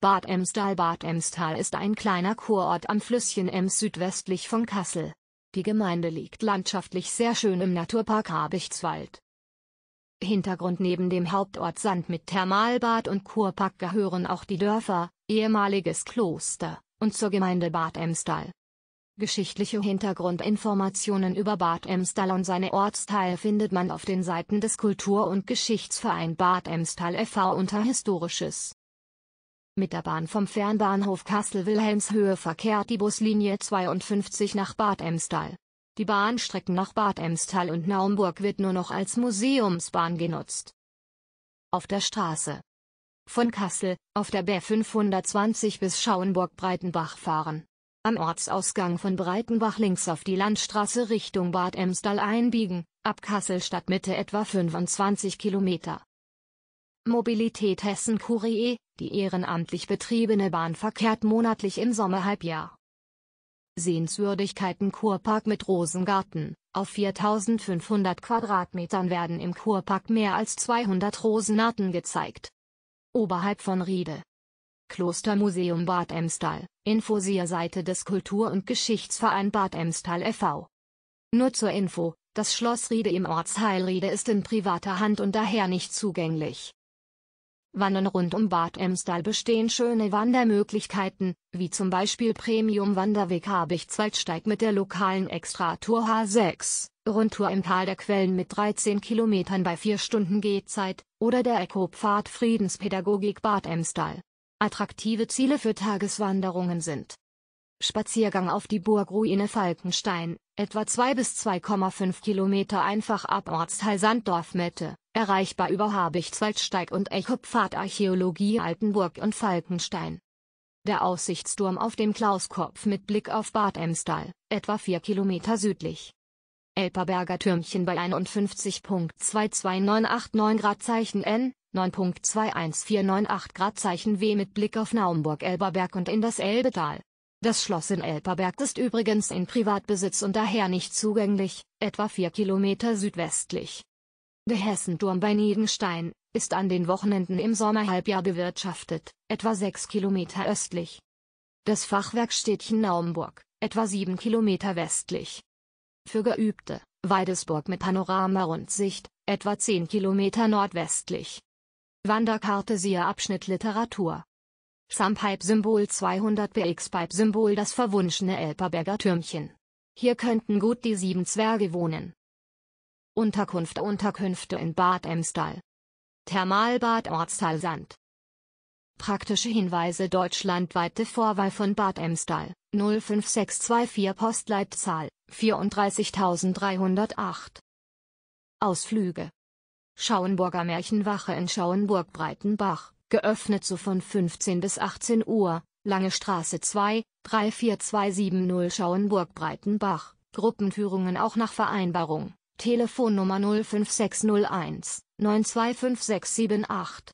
Bad Emstal Bad Emstal ist ein kleiner Kurort am Flüsschen Ems südwestlich von Kassel. Die Gemeinde liegt landschaftlich sehr schön im Naturpark Habichtswald. Hintergrund Neben dem Hauptort Sand mit Thermalbad und Kurpark gehören auch die Dörfer, ehemaliges Kloster, und zur Gemeinde Bad Emstal. Geschichtliche Hintergrundinformationen über Bad Emstal und seine Ortsteile findet man auf den Seiten des Kultur- und Geschichtsverein Bad Emstal e.V. unter Historisches. Mit der Bahn vom Fernbahnhof Kassel-Wilhelmshöhe verkehrt die Buslinie 52 nach Bad Emstal. Die Bahnstrecken nach Bad Emstal und Naumburg wird nur noch als Museumsbahn genutzt. Auf der Straße. Von Kassel, auf der B 520 bis Schauenburg-Breitenbach fahren. Am Ortsausgang von Breitenbach links auf die Landstraße Richtung Bad Emstal einbiegen, ab Kassel Stadtmitte etwa 25 Kilometer. Mobilität Hessen Kurier, die ehrenamtlich betriebene Bahn verkehrt monatlich im Sommerhalbjahr. Sehenswürdigkeiten Kurpark mit Rosengarten. Auf 4500 Quadratmetern werden im Kurpark mehr als 200 Rosenarten gezeigt. Oberhalb von Riede. Klostermuseum Bad Emstal, Infosierseite des Kultur- und Geschichtsverein Bad Emstal e.V. Nur zur Info, das Schloss Riede im Ortsheil Riede ist in privater Hand und daher nicht zugänglich. Wannen rund um Bad Emstal bestehen schöne Wandermöglichkeiten, wie zum Beispiel Premium-Wanderweg Habichtswaldsteig mit der lokalen Extratour H6, Rundtour im Tal der Quellen mit 13 Kilometern bei 4 Stunden Gehzeit, oder der Eco-Pfad Friedenspädagogik Bad Emstal. Attraktive Ziele für Tageswanderungen sind Spaziergang auf die Burgruine Falkenstein, etwa 2 bis 2,5 Kilometer einfach ab Ortsteil Sanddorf-Mitte erreichbar über Habichtswaldsteig und Echopfad Archäologie Altenburg und Falkenstein. Der Aussichtsturm auf dem Klauskopf mit Blick auf Bad Emstal, etwa 4 Kilometer südlich. Elperberger Türmchen bei 51.22989 Grad Zeichen N, 9.21498 Grad Zeichen W mit Blick auf Naumburg Elberberg und in das Elbetal. Das Schloss in Elperberg ist übrigens in Privatbesitz und daher nicht zugänglich, etwa 4 Kilometer südwestlich. Der Hessenturm bei Niedenstein, ist an den Wochenenden im Sommerhalbjahr bewirtschaftet, etwa 6 Kilometer östlich. Das Fachwerkstädtchen Naumburg, etwa 7 Kilometer westlich. Für Geübte, Weidesburg mit Panoramarundsicht, etwa 10 Kilometer nordwestlich. Wanderkarte siehe Abschnitt Literatur. Sampipe-Symbol 200 BX-Pipe-Symbol Das verwunschene Elperberger Türmchen. Hier könnten gut die sieben Zwerge wohnen. Unterkunft Unterkünfte in Bad Emstal. Thermalbad Ortsteil Sand. Praktische Hinweise Deutschlandweite Vorwahl von Bad Emstal, 05624 Postleitzahl, 34308. Ausflüge. Schauenburger Märchenwache in Schauenburg-Breitenbach, geöffnet so von 15 bis 18 Uhr, Lange Straße 2, 34270 Schauenburg-Breitenbach, Gruppenführungen auch nach Vereinbarung. Telefonnummer 05601 925678